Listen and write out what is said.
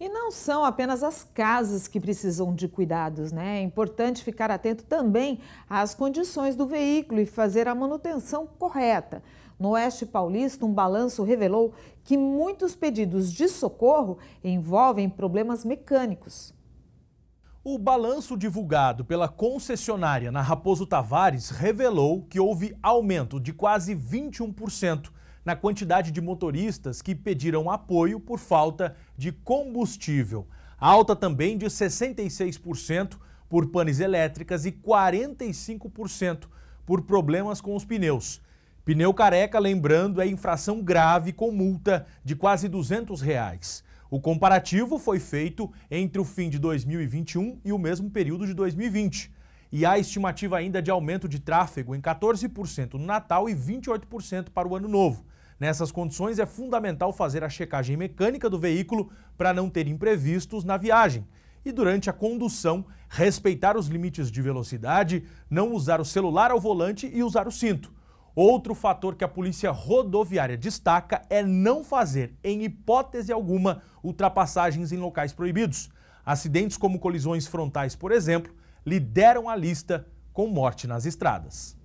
E não são apenas as casas que precisam de cuidados, né? É importante ficar atento também às condições do veículo e fazer a manutenção correta. No Oeste Paulista, um balanço revelou que muitos pedidos de socorro envolvem problemas mecânicos. O balanço divulgado pela concessionária na Raposo Tavares revelou que houve aumento de quase 21% na quantidade de motoristas que pediram apoio por falta de combustível. Alta também de 66% por panes elétricas e 45% por problemas com os pneus. Pneu careca, lembrando, é infração grave com multa de quase 200 reais. O comparativo foi feito entre o fim de 2021 e o mesmo período de 2020. E há estimativa ainda de aumento de tráfego em 14% no Natal e 28% para o Ano Novo. Nessas condições, é fundamental fazer a checagem mecânica do veículo para não ter imprevistos na viagem. E durante a condução, respeitar os limites de velocidade, não usar o celular ao volante e usar o cinto. Outro fator que a Polícia Rodoviária destaca é não fazer, em hipótese alguma, ultrapassagens em locais proibidos. Acidentes como colisões frontais, por exemplo, lideram a lista com morte nas estradas.